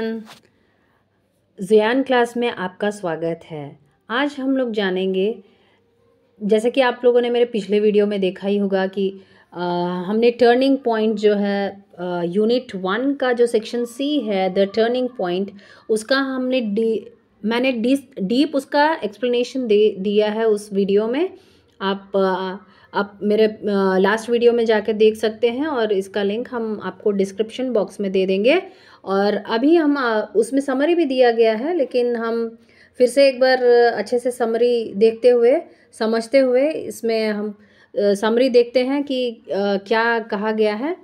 Everyone जियान class में आपका स्वागत है आज हम लोग जानेंगे जैसे कि आप लोगों ने मेरे पिछले वीडियो में देखा ही होगा कि आ, हमने टर्निंग पॉइंट जो है यूनिट वन का जो सेक्शन सी है द टर्निंग पॉइंट उसका हमने डी मैंने डीप उसका एक्सप्लेनेशन दे दिया है उस वीडियो में आप आप मेरे लास्ट वीडियो में जाके देख सकते हैं और इसका लिंक हम आपको डिस्क्रिप्शन बॉक्स में दे देंगे और अभी हम उसमें समरी भी दिया गया है लेकिन हम फिर से एक बार अच्छे से समरी देखते हुए समझते हुए इसमें हम समरी देखते हैं कि क्या कहा गया है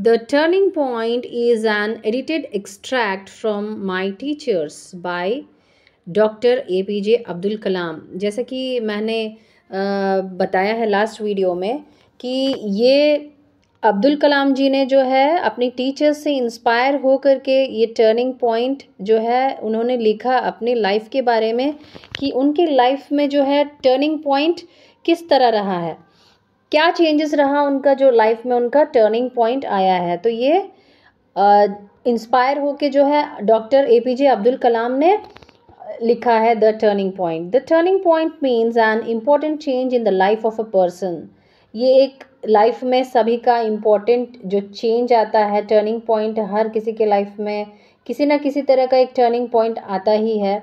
the turning point is an edited extract from my teachers by doctor A P J Abdul Kalam जैसे कि मैंने बताया है लास्ट वीडियो में कि ये अब्दुल कलाम जी ने जो है अपनी टीचर्स से इंस्पायर हो कर के ये टर्निंग पॉइंट जो है उन्होंने लिखा अपने लाइफ के बारे में कि उनके लाइफ में जो है टर्निंग पॉइंट किस तरह रहा है क्या चेंजेस रहा उनका जो लाइफ में उनका टर्निंग पॉइंट आया है तो ये इंस्पायर होके जो है doctor A P J Abdul Kalam ने लिखा है the turning point the turning point means an important change in the life of a person ये एक लाइफ में सभी का इम्पॉर्टेंट जो चेंज आता है टर्निंग पॉइंट हर किसी के लाइफ में किसी ना किसी तरह का एक टर्निंग पॉइंट आता ही है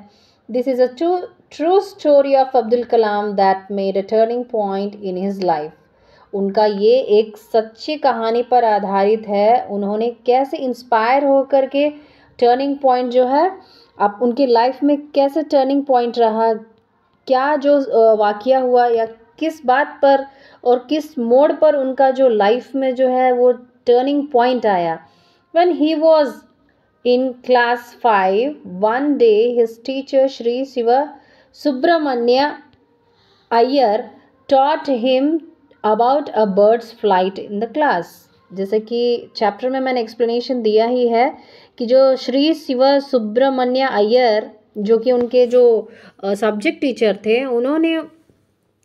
this is a true true story of Abdul Kalam that made a turning point in his life उनका ये एक सच्ची कहानी पर आधारित है उन्होंने कैसे इंस्पायर होकर के टर्निंग पॉइंट जो है आप उनकी लाइफ में कैसे टर्निंग पॉइंट रहा क्या जो वाक़ हुआ या किस बात पर और किस मोड पर उनका जो लाइफ में जो है वो टर्निंग पॉइंट आया when he was in class five one day his teacher Shri Shiva Subramania Iyer taught him about a birds flight in the class जैसे कि चैप्टर में मैंने एक्सप्लेनेशन दिया ही है कि जो श्री शिव सुब्रमण्य अय्यर जो कि उनके जो सब्जेक्ट टीचर थे उन्होंने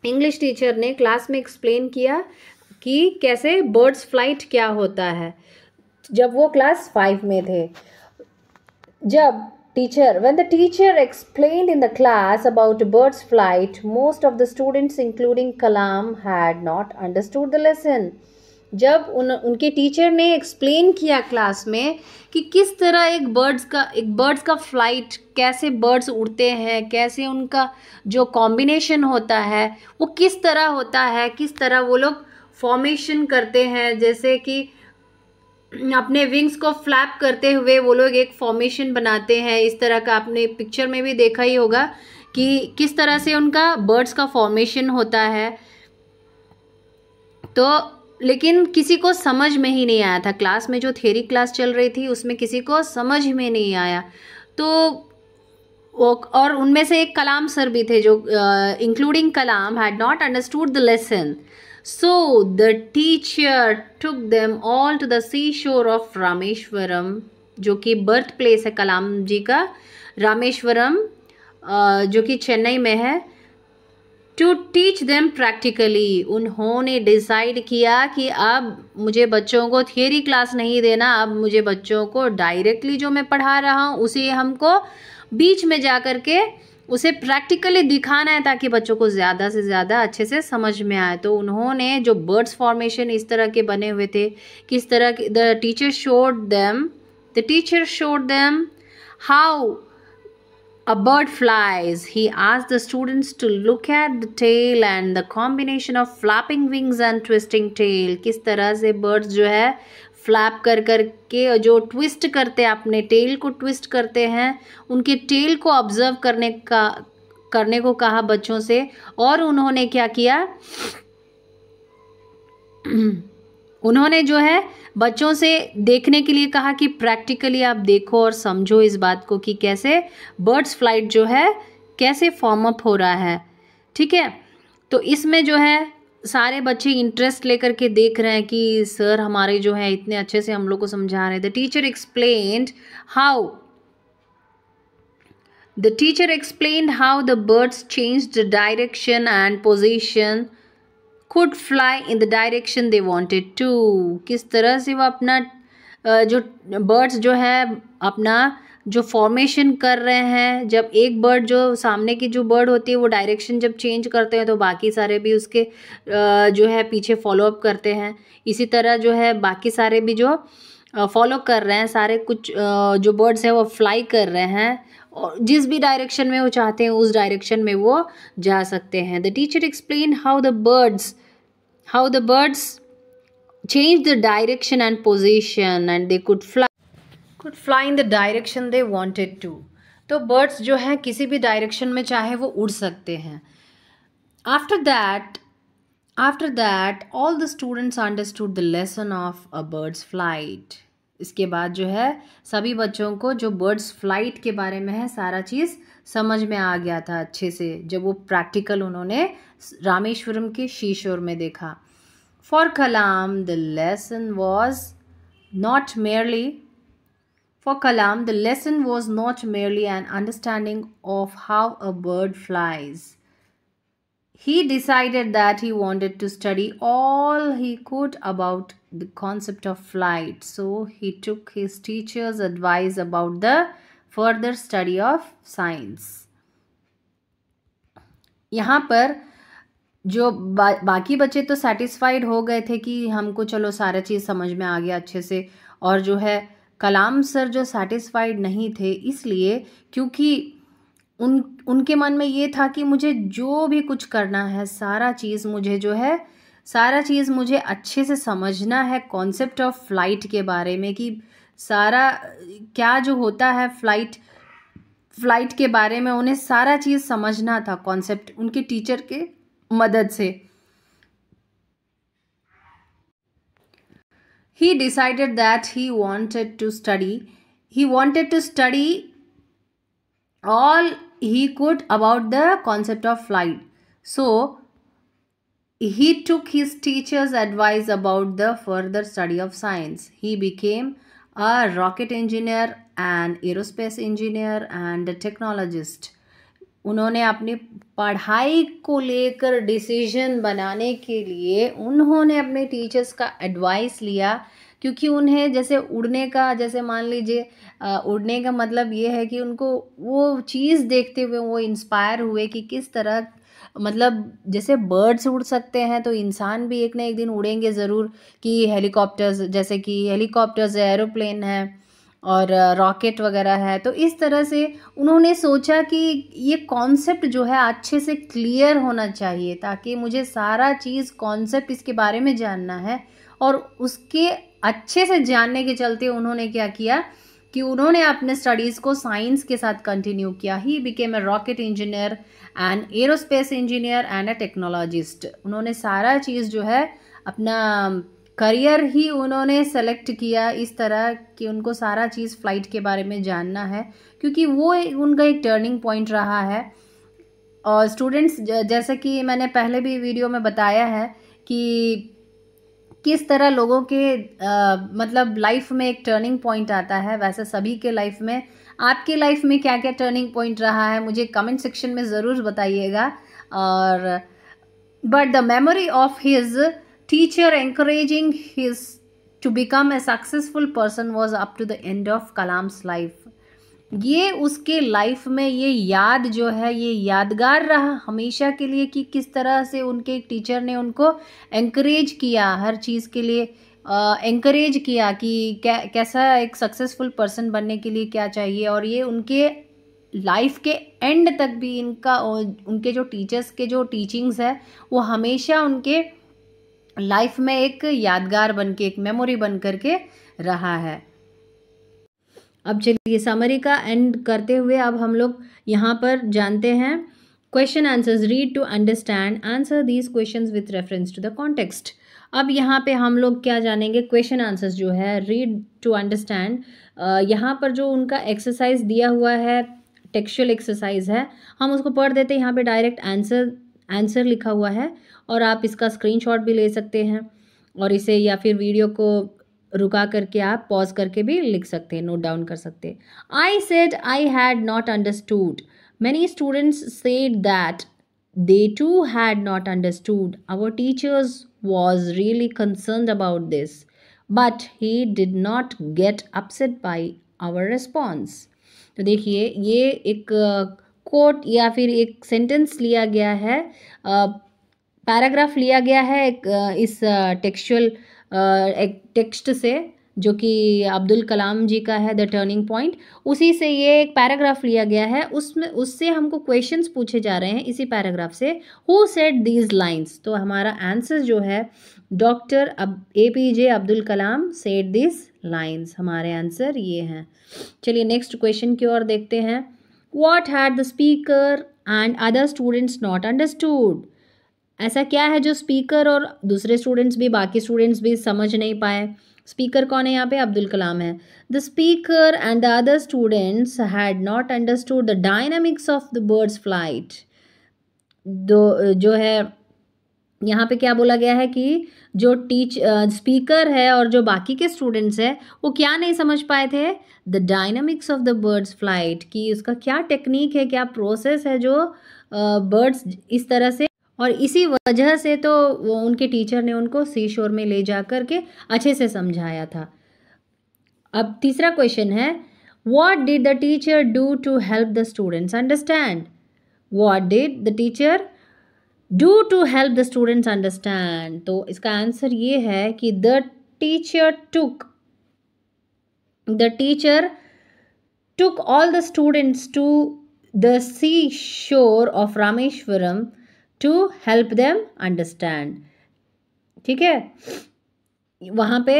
इंग्लिश टीचर ने क्लास में एक्सप्लेन किया कि कैसे बर्ड्स फ्लाइट क्या होता है जब वो क्लास फाइव में थे जब teacher when the teacher explain in the class about birds flight most of the students including Kalam had not understood the lesson जब उन उनके टीचर ने एक्सप्लेन किया क्लास में कि किस तरह एक बर्ड्स का एक बर्ड्स का फ्लाइट कैसे बर्ड्स उड़ते हैं कैसे उनका जो कॉम्बिनेशन होता है वो किस तरह होता है किस तरह वो लोग फॉर्मेशन करते हैं जैसे कि अपने विंग्स को फ्लैप करते हुए वो लोग एक फॉर्मेशन बनाते हैं इस तरह का आपने पिक्चर में भी देखा ही होगा कि किस तरह से उनका बर्ड्स का फॉर्मेशन होता है तो लेकिन किसी को समझ में ही नहीं आया था क्लास में जो थेरी क्लास चल रही थी उसमें किसी को समझ में नहीं आया तो और उनमें से एक कलाम सर भी थे जो including Kalam had not understood the lesson so the teacher took them all to the sea shore of Rameswaram जो कि बर्थ प्लेस है कलाम जी का रामेश्वरम जो कि चेन्नई में है टू टीच देम प्रैक्टिकली उन्होंने डिसाइड किया कि अब मुझे बच्चों को थियरी क्लास नहीं देना अब मुझे बच्चों को डायरेक्टली जो मैं पढ़ा रहा हूँ उसे हमको बीच में जा कर के उसे प्रैक्टिकली दिखाना है ताकि बच्चों को ज़्यादा से ज़्यादा अच्छे से समझ में आए तो उन्होंने जो बर्ड्स फॉर्मेशन इस तरह के बने हुए थे किस तरह के the teacher showed them the teacher showed them how A bird flies. He asked the students to look at the tail and the combination of flapping wings and twisting tail. kis tarah se birds jo hai flap kar kar ke jo twist karte hain apne tail ko twist karte hain unke tail ko observe karne ka करने को कहा बच्चों से और उन्होंने क्या किया उन्होंने जो है बच्चों से देखने के लिए कहा कि प्रैक्टिकली आप देखो और समझो इस बात को कि कैसे बर्ड्स फ्लाइट जो है कैसे फॉर्म अप हो रहा है ठीक है तो इसमें जो है सारे बच्चे इंटरेस्ट लेकर के देख रहे हैं कि सर हमारे जो है इतने अच्छे से हम लोग को समझा रहे the teacher explain how the teacher explain how the birds change the direction and position could fly in the direction they wanted to किस तरह से वो अपना जो बर्ड्स जो है अपना जो फॉर्मेशन कर रहे हैं जब एक बर्ड जो सामने की जो बर्ड होती है वो डायरेक्शन जब चेंज करते हैं तो बाकी सारे भी उसके जो है पीछे फॉलोअप करते हैं इसी तरह जो है बाकी सारे भी जो फॉलो कर रहे हैं सारे कुछ जो बर्ड्स हैं वो फ्लाई कर रहे हैं और जिस भी डायरेक्शन में वो चाहते हैं उस डायरेक्शन में वो जा सकते हैं the teacher explain how the birds how the birds change the direction and position and they could fly could fly in the direction they wanted to तो बर्ड्स जो हैं किसी भी डायरेक्शन में चाहे वो उड़ सकते हैं after that after that all the students understood the lesson of a birds flight इसके बाद जो है सभी बच्चों को जो बर्ड्स फ्लाइट के बारे में है सारा चीज़ समझ में आ गया था अच्छे से जब वो प्रैक्टिकल उन्होंने रामेश्वरम के शीशोर में देखा for Kalam the lesson was not merely for Kalam the lesson was not merely an understanding of how a bird flies he decided that he wanted to study all he could about the concept of flight. So he took his teacher's advice about the further study of science. यहाँ पर जो बा, बाकी बच्चे तो satisfied हो गए थे कि हमको चलो सारा चीज़ समझ में आ गया अच्छे से और जो है कलाम सर जो सेटिस्फाइड नहीं थे इसलिए क्योंकि उन उनके मन में ये था कि मुझे जो भी कुछ करना है सारा चीज़ मुझे जो है सारा चीज़ मुझे अच्छे से समझना है कॉन्सेप्ट ऑफ फ्लाइट के बारे में कि सारा क्या जो होता है फ्लाइट फ्लाइट के बारे में उन्हें सारा चीज़ समझना था कॉन्सेप्ट उनके टीचर के मदद से he decided that he wanted to study he wanted to study all he could about the concept of flight so He took his teacher's advice about the further study of science. He became a rocket engineer, and aerospace engineer and a technologist. उन्होंने अपनी पढ़ाई को लेकर decision बनाने के लिए उन्होंने अपने टीचर्स का एडवाइस लिया क्योंकि उन्हें जैसे उड़ने का जैसे मान लीजिए उड़ने का मतलब ये है कि उनको वो चीज़ देखते हुए वो इंस्पायर हुए कि किस तरह मतलब जैसे बर्ड्स उड़ सकते हैं तो इंसान भी एक ना एक दिन उड़ेंगे ज़रूर कि हेलीकॉप्टर्स जैसे कि हेलीकॉप्टर्स है एरोप्लेन है और रॉकेट uh, वगैरह है तो इस तरह से उन्होंने सोचा कि ये कॉन्सेप्ट जो है अच्छे से क्लियर होना चाहिए ताकि मुझे सारा चीज़ कॉन्सेप्ट इसके बारे में जानना है और उसके अच्छे से जानने के चलते उन्होंने क्या किया कि उन्होंने अपने स्टडीज़ को साइंस के साथ कंटिन्यू किया he became a rocket engineer and aerospace engineer and a technologist उन्होंने सारा चीज़ जो है अपना करियर ही उन्होंने सेलेक्ट किया इस तरह कि उनको सारा चीज़ फ़्लाइट के बारे में जानना है क्योंकि वो उनका एक टर्निंग पॉइंट रहा है और स्टूडेंट्स जैसे कि मैंने पहले भी वीडियो में बताया है कि किस तरह लोगों के आ, मतलब लाइफ में एक टर्निंग पॉइंट आता है वैसे सभी के लाइफ में आपके लाइफ में क्या क्या टर्निंग पॉइंट रहा है मुझे कमेंट सेक्शन में ज़रूर बताइएगा और but the memory of his teacher encouraging his to become a successful person was up to the end of Kalam's life ये उसके लाइफ में ये याद जो है ये यादगार रहा हमेशा के लिए कि किस तरह से उनके टीचर ने उनको एंकरेज किया हर चीज़ के लिए एंकरेज किया कि कै, कैसा एक सक्सेसफुल पर्सन बनने के लिए क्या चाहिए और ये उनके लाइफ के एंड तक भी इनका उनके जो टीचर्स के जो टीचिंग्स है वो हमेशा उनके लाइफ में एक यादगार बन के एक मेमोरी बन करके रहा है अब चलिए समरी का एंड करते हुए अब हम लोग यहाँ पर जानते हैं question answers read to understand answer these question with reference to the context अब यहाँ पे हम लोग क्या जानेंगे क्वेश्चन आंसर्स जो है रीड टू अंडरस्टैंड यहाँ पर जो उनका एक्सरसाइज दिया हुआ है टेक्सुअल एक्सरसाइज है हम उसको पढ़ देते हैं यहाँ पे डायरेक्ट आंसर आंसर लिखा हुआ है और आप इसका स्क्रीनशॉट भी ले सकते हैं और इसे या फिर वीडियो को रुका करके आप पॉज करके भी लिख सकते हैं नोट डाउन कर सकते हैं I said I had not understood many students said that they too had not understood our teachers was really concern about this but he did not get upset by our response तो देखिए ये एक coat uh, या फिर एक sentence लिया गया है पैराग्राफ uh, लिया गया है एक uh, इस uh, एक टेक्स्ट से जो कि अब्दुल कलाम जी का है द टर्निंग पॉइंट उसी से ये एक पैराग्राफ लिया गया है उसमें उससे हमको क्वेश्चंस पूछे जा रहे हैं इसी पैराग्राफ से हु सेट दीज लाइंस तो हमारा आंसर जो है डॉक्टर अब A P J Abdul Kalam set these lines हमारे आंसर ये हैं चलिए नेक्स्ट क्वेश्चन की ओर देखते हैं what had the speaker and other students not understood ऐसा क्या है जो स्पीकर और दूसरे स्टूडेंट्स भी बाकी स्टूडेंट्स भी समझ नहीं पाए स्पीकर कौन है यहाँ पे अब्दुल कलाम है the speaker and the other students had not understood the dynamics of the birds flight दो जो है यहाँ पे क्या बोला गया है कि जो टीच स्पीकर uh, है और जो बाकी के स्टूडेंट्स है वो क्या नहीं समझ पाए थे the dynamics of the birds flight कि उसका क्या टेक्निक है क्या प्रोसेस है जो बर्ड्स uh, इस तरह से और इसी वजह से तो वो उनके टीचर ने उनको सी शोर में ले जा कर के अच्छे से समझाया था अब तीसरा क्वेश्चन है what did the teacher do to help the students understand what did the teacher do to help the students understand तो इसका आंसर ये है कि the teacher took the teacher took all the students to the sea shore of Rameshwaram to help them understand ठीक है वहाँ पे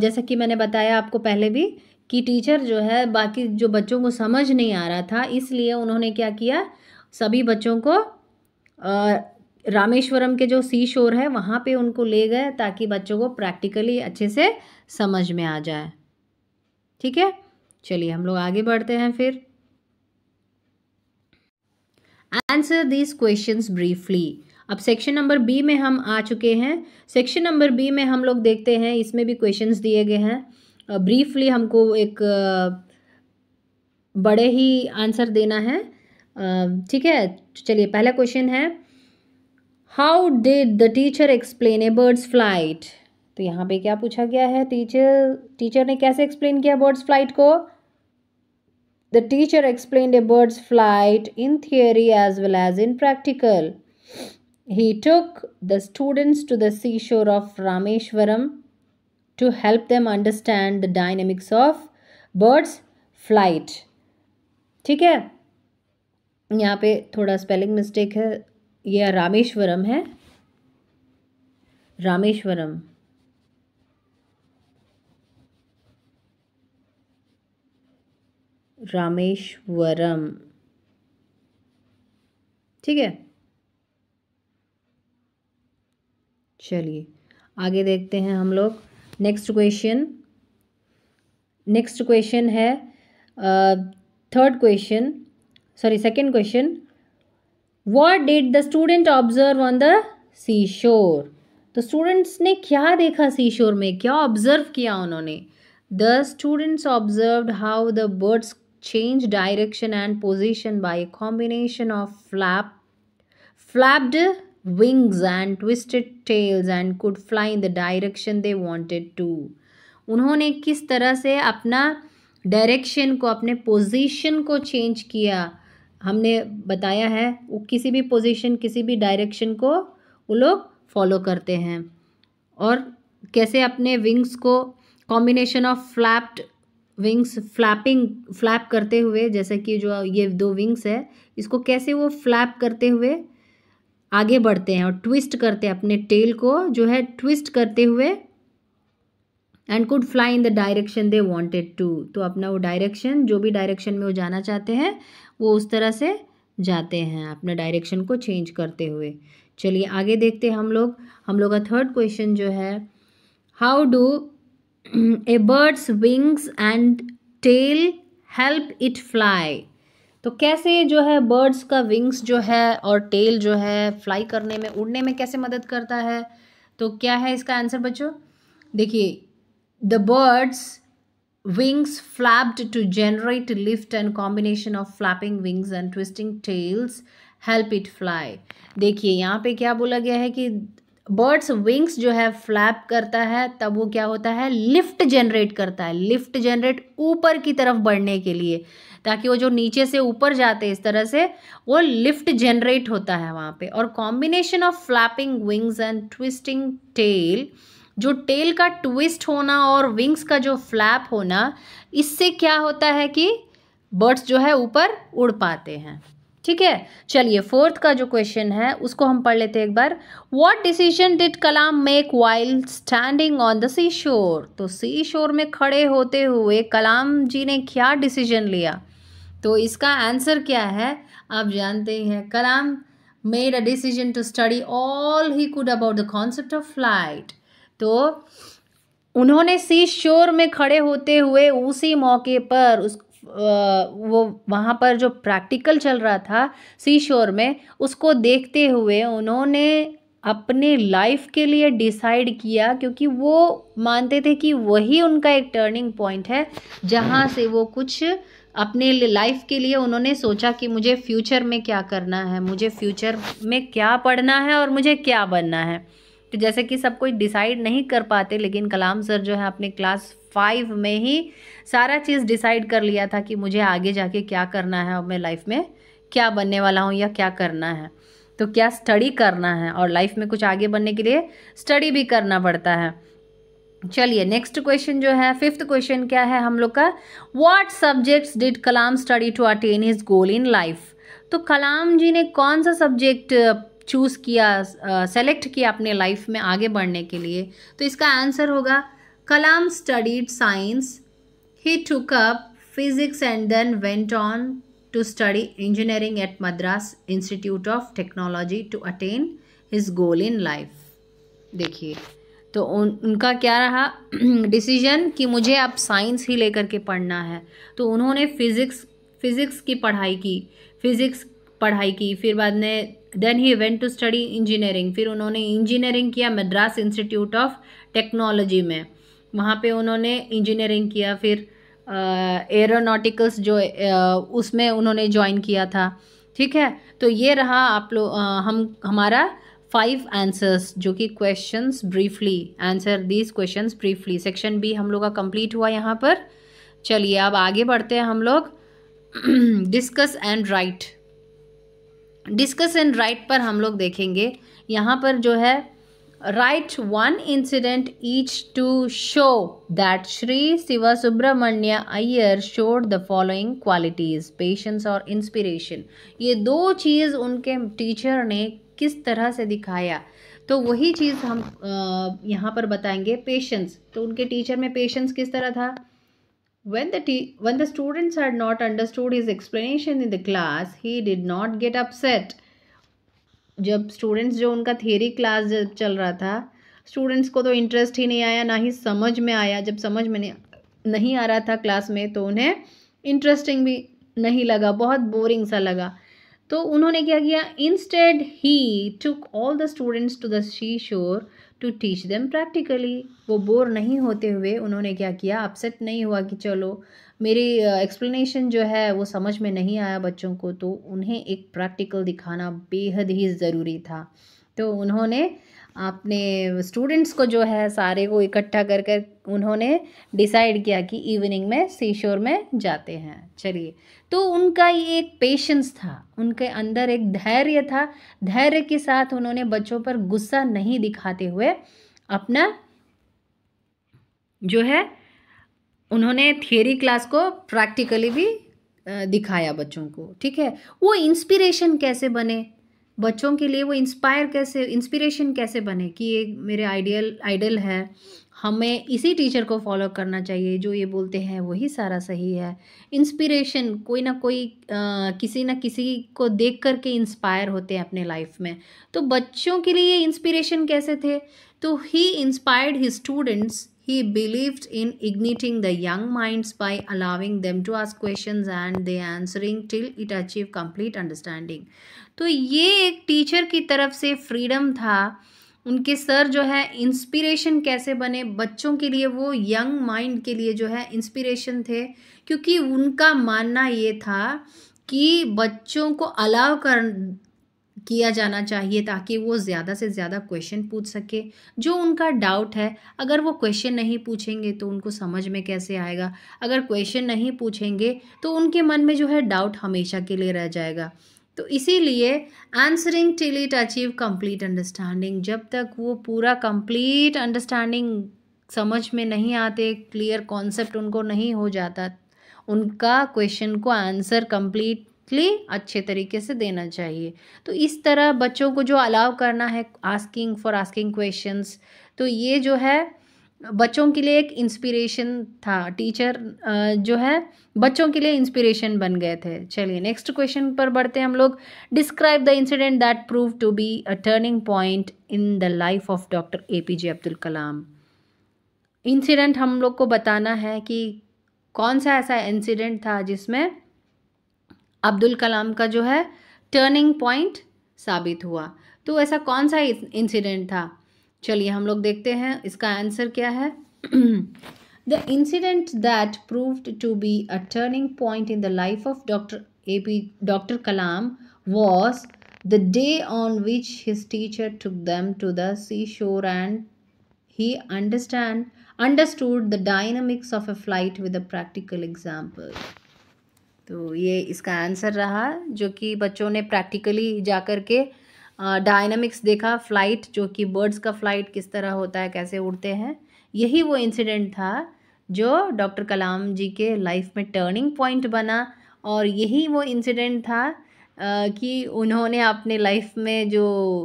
जैसा कि मैंने बताया आपको पहले भी कि टीचर जो है बाकी जो बच्चों को समझ नहीं आ रहा था इसलिए उन्होंने क्या किया सभी बच्चों को रामेश्वरम के जो सी शोर है वहाँ पे उनको ले गए ताकि बच्चों को प्रैक्टिकली अच्छे से समझ में आ जाए ठीक है चलिए हम लोग आगे बढ़ते हैं फिर आंसर दीज क्वेश्चन ब्रीफली अब सेक्शन नंबर बी में हम आ चुके हैं सेक्शन नंबर बी में हम लोग देखते हैं इसमें भी क्वेश्चन दिए गए हैं ब्रीफली हमको एक बड़े ही आंसर देना है ठीक है चलिए पहला क्वेश्चन है how did the teacher explain a birds flight तो यहाँ पे क्या पूछा गया है टीचर टीचर ने कैसे एक्सप्लेन किया बर्ड्स फ्लाइट को The teacher explained a bird's flight in theory as well as in practical. He took the students to the seashore of Rameshwaram to help them understand the dynamics of birds flight. ठीक है यहाँ पे थोड़ा spelling mistake है यह रामेश्वरम है रामेश्वरम रामेश्वरम ठीक है चलिए आगे देखते हैं हम लोग नेक्स्ट क्वेश्चन नेक्स्ट क्वेश्चन है third question sorry second question what did the student observe on the sea shore तो स्टूडेंट्स ने क्या देखा सी शोर में क्या ऑब्जर्व किया उन्होंने the students observe how the birds change direction and position by a combination of flap flapped wings and twisted tails and could fly in the direction they wanted to उन्होंने किस तरह से अपना डायरेक्शन को अपने position को change किया हमने बताया है वो किसी भी पोजीशन किसी भी डायरेक्शन को वो लोग फॉलो करते हैं और कैसे अपने विंग्स को combination of flapped wings flapping flap करते हुए जैसे कि जो ये दो विंग्स है इसको कैसे वो फ्लैप करते हुए आगे बढ़ते हैं और ट्विस्ट करते हैं अपने टेल को जो है ट्विस्ट करते हुए and could fly in the direction they wanted to तो अपना वो डायरेक्शन जो भी डायरेक्शन में वो जाना चाहते हैं वो उस तरह से जाते हैं अपने डायरेक्शन को चेंज करते हुए चलिए आगे देखते हैं हम लोग हम लोग का थर्ड क्वेश्चन जो है how do a birds wings and tail help it fly तो कैसे जो है बर्ड्स का विंग्स जो है और टेल जो है फ्लाई करने में उड़ने में कैसे मदद करता है तो क्या है इसका आंसर बच्चों देखिए the birds wings flapped to generate lift and combination of flapping wings and twisting tails help it fly देखिए यहाँ पे क्या बोला गया है कि बर्ड्स विंग्स जो है फ्लैप करता है तब वो क्या होता है लिफ्ट जनरेट करता है लिफ्ट जनरेट ऊपर की तरफ बढ़ने के लिए ताकि वो जो नीचे से ऊपर जाते इस तरह से वो लिफ्ट जनरेट होता है वहाँ पे और combination of flapping wings and twisting tail जो टेल का ट्विस्ट होना और विंग्स का जो फ्लैप होना इससे क्या होता है कि बर्ड्स जो है ऊपर उड़ पाते हैं ठीक है चलिए फोर्थ का जो क्वेश्चन है उसको हम पढ़ लेते हैं एक बार what decision did Kalam make while standing on the sea shore तो सी शोर में खड़े होते हुए कलाम जी ने क्या डिसीजन लिया तो इसका आंसर क्या है आप जानते हैं Kalam made a decision to study all he could about the concept of flight तो उन्होंने सी शोर में खड़े होते हुए उसी मौके पर उस वो वहाँ पर जो प्रैक्टिकल चल रहा था सी शोर में उसको देखते हुए उन्होंने अपने लाइफ के लिए डिसाइड किया क्योंकि वो मानते थे कि वही उनका एक टर्निंग पॉइंट है जहाँ से वो कुछ अपने लाइफ के लिए उन्होंने सोचा कि मुझे फ्यूचर में क्या करना है मुझे फ्यूचर में क्या पढ़ना है और मुझे क्या बनना है तो जैसे कि सब कोई डिसाइड नहीं कर पाते लेकिन कलाम सर जो है अपने क्लास फाइव में ही सारा चीज़ डिसाइड कर लिया था कि मुझे आगे जाके क्या करना है और मैं लाइफ में क्या बनने वाला हूँ या क्या करना है तो क्या स्टडी करना है और लाइफ में कुछ आगे बनने के लिए स्टडी भी करना पड़ता है चलिए नेक्स्ट क्वेश्चन जो है फिफ्थ क्वेश्चन क्या है हम लोग का what subjects did Kalam study to attain his goal in life तो कलाम जी ने कौन सा सब्जेक्ट चूज़ किया सेलेक्ट किया अपने लाइफ में आगे बढ़ने के लिए तो इसका आंसर होगा Kalam studied science. He took up physics and then went on to study engineering at Madras Institute of Technology to attain his goal in life. देखिए तो उन उनका क्या रहा डिसीजन कि मुझे अब साइंस ही लेकर के पढ़ना है तो उन्होंने फिज़िक्स फिज़िक्स की पढ़ाई की फिज़िक्स पढ़ाई की फिर बाद में then he went to study engineering फिर उन्होंने इंजीनियरिंग किया मद्रास इंस्टीट्यूट ऑफ टेक्नोलॉजी में वहाँ पे उन्होंने इंजीनियरिंग किया फिर एरोनॉटिकल्स जो उसमें उन्होंने ज्वाइन किया था ठीक है तो ये रहा आप लोग हम हमारा फाइव आंसर्स जो कि questions briefly answer these questions briefly section B हम लोग का कंप्लीट हुआ यहाँ पर चलिए अब आगे बढ़ते हैं हम लोग discuss and write discuss and write पर हम लोग देखेंगे यहाँ पर जो है write one incident each to show that Sri Siva Subramanya Iyer showed the following qualities patience और inspiration ये दो चीज़ उनके टीचर ने किस तरह से दिखाया तो वही चीज़ हम यहाँ पर बताएंगे पेशेंस तो उनके टीचर में पेशेंस किस तरह था when the when the students had not understood his explanation in the class he did not get upset जब स्टूडेंट्स जो उनका थेरी क्लास जब चल रहा था स्टूडेंट्स को तो इंटरेस्ट ही नहीं आया ना ही समझ में आया जब समझ में नहीं नहीं आ रहा था क्लास में तो उन्हें इंटरेस्टिंग भी नहीं लगा बहुत बोरिंग सा लगा तो उन्होंने क्या किया instead he took all the students to the sea shore to teach them practically वो बोर नहीं होते हुए उन्होंने क्या किया अपसेट नहीं हुआ कि चलो मेरी एक्सप्लेनेशन जो है वो समझ में नहीं आया बच्चों को तो उन्हें एक प्रैक्टिकल दिखाना बेहद ही ज़रूरी था तो उन्होंने अपने स्टूडेंट्स को जो है सारे को इकट्ठा कर कर उन्होंने डिसाइड किया कि इवनिंग में सीशोर में जाते हैं चलिए तो उनका ये एक पेशेंस था उनके अंदर एक धैर्य था धैर्य के साथ उन्होंने बच्चों पर गुस्सा नहीं दिखाते हुए अपना जो है उन्होंने थियोरी क्लास को प्रैक्टिकली भी दिखाया बच्चों को ठीक है वो इंस्पिरेशन कैसे बने बच्चों के लिए वो इंस्पायर कैसे इंस्पिरेशन कैसे बने कि ये मेरे आइडियल आइडल है हमें इसी टीचर को फॉलो करना चाहिए जो ये बोलते हैं वही सारा सही है इंस्पिरेशन कोई ना कोई आ, किसी ना किसी को देख कर के इंस्पायर होते हैं अपने लाइफ में तो बच्चों के लिए ये इंस्पिरेशन कैसे थे तो he inspired his students He believed in igniting the young minds by allowing them to ask questions and they answering till it achieve complete understanding. तो ये एक टीचर की तरफ से फ्रीडम था उनके सर जो है इंस्पिरेशन कैसे बने बच्चों के लिए वो यंग माइंड के लिए जो है इंस्पिरेशन थे क्योंकि उनका मानना ये था कि बच्चों को अलाव कर किया जाना चाहिए ताकि वो ज़्यादा से ज़्यादा क्वेश्चन पूछ सके जो उनका डाउट है अगर वो क्वेश्चन नहीं पूछेंगे तो उनको समझ में कैसे आएगा अगर क्वेश्चन नहीं पूछेंगे तो उनके मन में जो है डाउट हमेशा के लिए रह जाएगा तो इसीलिए answering till it achieve complete understanding जब तक वो पूरा कंप्लीट अंडरस्टैंडिंग समझ में नहीं आते क्लियर कॉन्सेप्ट उनको नहीं हो जाता उनका क्वेश्चन को आंसर कंप्लीट क्लियर अच्छे तरीके से देना चाहिए तो इस तरह बच्चों को जो अलाउ करना है आस्किंग फॉर आस्किंग क्वेश्चंस तो ये जो है बच्चों के लिए एक इंस्पिरेशन था टीचर जो है बच्चों के लिए इंस्पिरेशन बन गए थे चलिए नेक्स्ट क्वेश्चन पर बढ़ते हैं हम लोग describe the incident that prove to be a turning point in the life of doctor A P J Abdul Kalam incident हम लोग को बताना है कि कौन सा ऐसा इंसिडेंट था जिसमें अब्दुल कलाम का जो है टर्निंग पॉइंट साबित हुआ तो ऐसा कौन सा इंसिडेंट था चलिए हम लोग देखते हैं इसका आंसर क्या है the incident that proved to be a turning point in the life of doctor A P doctor Kalam was the day on which his teacher took them to the sea shore and he understand understood the dynamics of a flight with a practical example तो ये इसका answer रहा जो कि बच्चों ने practically जा कर के डायनमिक्स देखा फ्लाइट जो कि बर्ड्स का फ्लाइट किस तरह होता है कैसे उड़ते हैं यही वो इंसिडेंट था जो डॉक्टर कलाम जी के लाइफ में टर्निंग पॉइंट बना और यही वो इंसिडेंट था कि उन्होंने अपने लाइफ में जो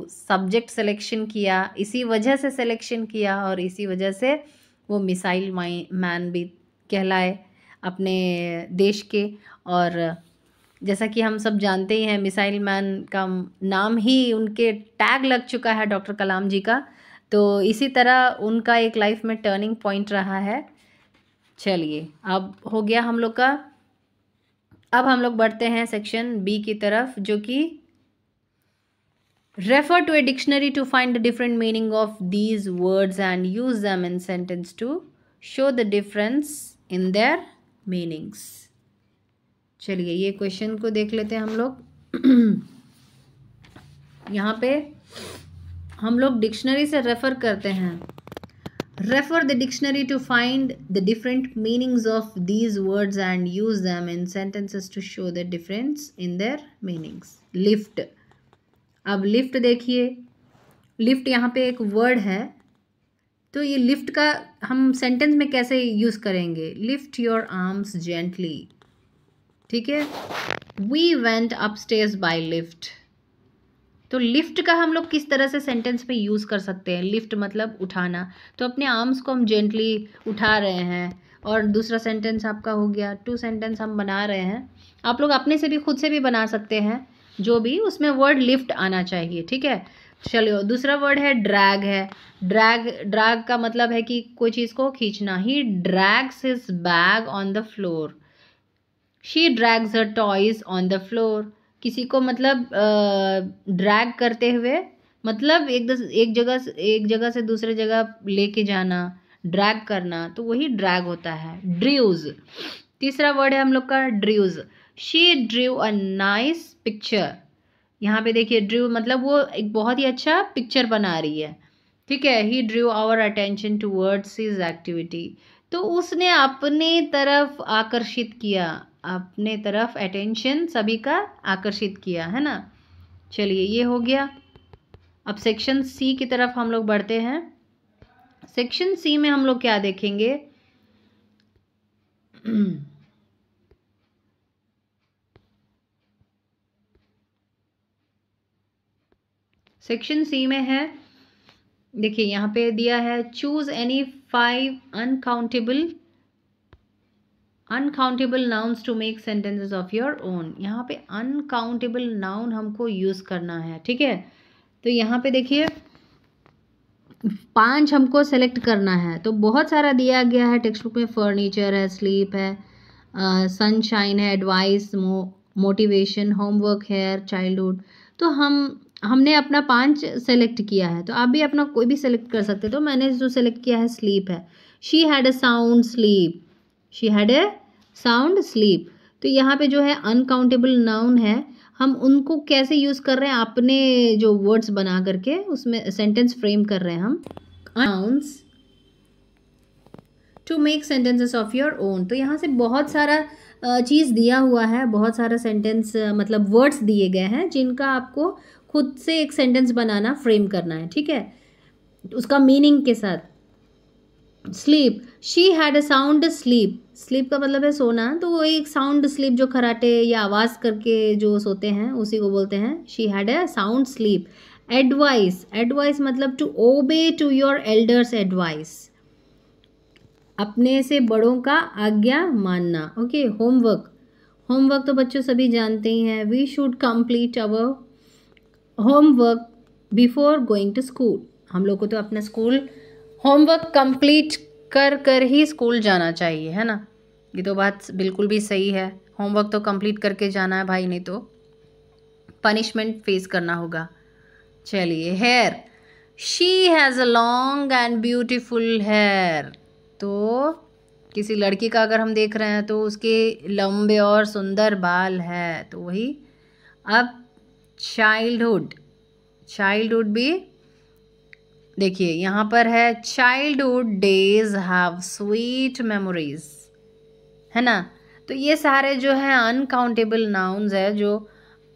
सब्जेक्ट सिलेक्शन किया इसी वजह से सिलेक्शन किया और इसी वजह से वो मिसाइल मैन भी कहलाए अपने देश के और जैसा कि हम सब जानते ही हैं मिसाइल मैन का नाम ही उनके टैग लग चुका है डॉक्टर कलाम जी का तो इसी तरह उनका एक लाइफ में टर्निंग पॉइंट रहा है चलिए अब हो गया हम लोग का अब हम लोग बढ़ते हैं सेक्शन बी की तरफ जो कि refer to a dictionary to find the different meaning of these words and use them in sentence to show the difference in their meanings चलिए ये क्वेश्चन को देख लेते हैं हम लोग यहाँ पे हम लोग डिक्शनरी से रेफ़र करते हैं refer the dictionary to find the different meanings of these words and use them in sentences to show the difference in their meanings lift अब लिफ्ट देखिए लिफ्ट यहाँ पे एक वर्ड है तो ये लिफ्ट का हम सेंटेंस में कैसे यूज़ करेंगे लिफ्ट योर आर्म्स जेंटली ठीक है we went upstage by lift तो लिफ्ट का हम लोग किस तरह से सेंटेंस में यूज़ कर सकते हैं लिफ्ट मतलब उठाना तो अपने आर्म्स को हम जेंटली उठा रहे हैं और दूसरा सेंटेंस आपका हो गया टू सेंटेंस हम बना रहे हैं आप लोग अपने से भी खुद से भी बना सकते हैं जो भी उसमें वर्ड लिफ्ट आना चाहिए ठीक है चलो दूसरा वर्ड है ड्रैग है ड्रैग ड्रैग का मतलब है कि कोई चीज़ को खींचना he drags his bag on the floor she drags her toys on the floor किसी को मतलब ड्रैग करते हुए मतलब एक दस एक जगह एक जगह से दूसरे जगह लेके जाना ड्रैग करना तो वही ड्रैग होता है ड्रीज तीसरा वर्ड है हम लोग का ड्रीज़ she drew a nice picture यहाँ पे देखिए ड्रू मतलब वो एक बहुत ही अच्छा पिक्चर बना रही है ठीक है he drew our attention to words is activity तो उसने अपने तरफ आकर्षित किया अपने तरफ अटेंशन सभी का आकर्षित किया है ना चलिए ये हो गया अब सेक्शन सी की तरफ हम लोग बढ़ते हैं सेक्शन सी में हम लोग क्या देखेंगे सेक्शन सी में है देखिए यहाँ पे दिया है choose any five uncountable uncountable nouns to make sentences of your own यहाँ पे अनकाउंटेबल नाउन हमको यूज़ करना है ठीक है तो यहाँ पे देखिए पांच हमको सेलेक्ट करना है तो बहुत सारा दिया गया है टेक्स्ट बुक में फर्नीचर है स्लीप है सनशाइन uh, है एडवाइस मोटिवेशन होमवर्क है चाइल्डहुड तो हम हमने अपना पांच सेलेक्ट किया है तो आप भी अपना कोई भी सेलेक्ट कर सकते हो तो मैंने जो सेलेक्ट किया है स्लीप है she had a sound sleep she had a sound sleep तो यहाँ पे जो है अनकाउंटेबल नाउन है हम उनको कैसे यूज़ कर रहे हैं अपने जो वर्ड्स बना करके उसमें सेंटेंस फ्रेम कर रहे हैं हम nouns to make sentences of your own तो यहाँ से बहुत सारा चीज़ दिया हुआ है बहुत सारा सेंटेंस मतलब वर्ड्स दिए गए हैं जिनका आपको खुद से एक सेंटेंस बनाना फ्रेम करना है ठीक है उसका मीनिंग के साथ sleep she had a sound sleep sleep का मतलब है सोना तो वो एक साउंड स्लीप जो खराटे या आवाज़ करके जो सोते हैं उसी को बोलते हैं she had a sound sleep advice advice मतलब to obey to your elders advice अपने से बड़ों का आज्ञा मानना ओके होमवर्क होमवर्क तो बच्चों सभी जानते ही हैं we should complete our homework before going to school हम लोग को तो अपना स्कूल होमवर्क कंप्लीट कर कर ही स्कूल जाना चाहिए है ना ये तो बात बिल्कुल भी सही है होमवर्क तो कंप्लीट करके जाना है भाई नहीं तो पनिशमेंट फेस करना होगा चलिए hair she has a long and beautiful hair तो किसी लड़की का अगर हम देख रहे हैं तो उसके लंबे और सुंदर बाल है तो वही अब चाइल्डहुड चाइल्डहुड भी देखिए यहाँ पर है childhood days have sweet memories है ना तो ये सारे जो है अनकाउंटेबल नाउन्स है जो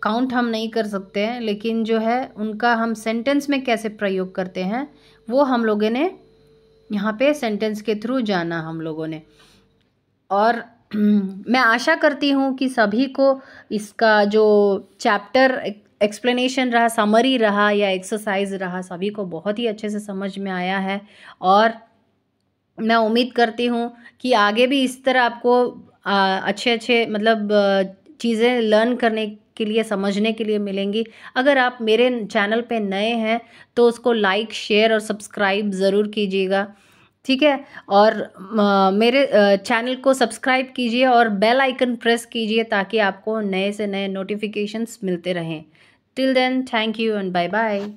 काउंट हम नहीं कर सकते हैं लेकिन जो है उनका हम सेंटेंस में कैसे प्रयोग करते हैं वो हम लोगों ने यहाँ पे सेंटेंस के थ्रू जाना हम लोगों ने और मैं आशा करती हूँ कि सभी को इसका जो चैप्टर एक्सप्लेनेशन रहा समरी रहा या एक्सरसाइज रहा सभी को बहुत ही अच्छे से समझ में आया है और मैं उम्मीद करती हूँ कि आगे भी इस तरह आपको अच्छे अच्छे मतलब चीज़ें लर्न करने के लिए समझने के लिए मिलेंगी अगर आप मेरे चैनल पे नए हैं तो उसको लाइक शेयर और सब्सक्राइब ज़रूर कीजिएगा ठीक है और मेरे चैनल को सब्सक्राइब कीजिए और बेल आइकन प्रेस कीजिए ताकि आपको नए से नए नोटिफिकेशंस मिलते रहें Till then, thank you and bye bye.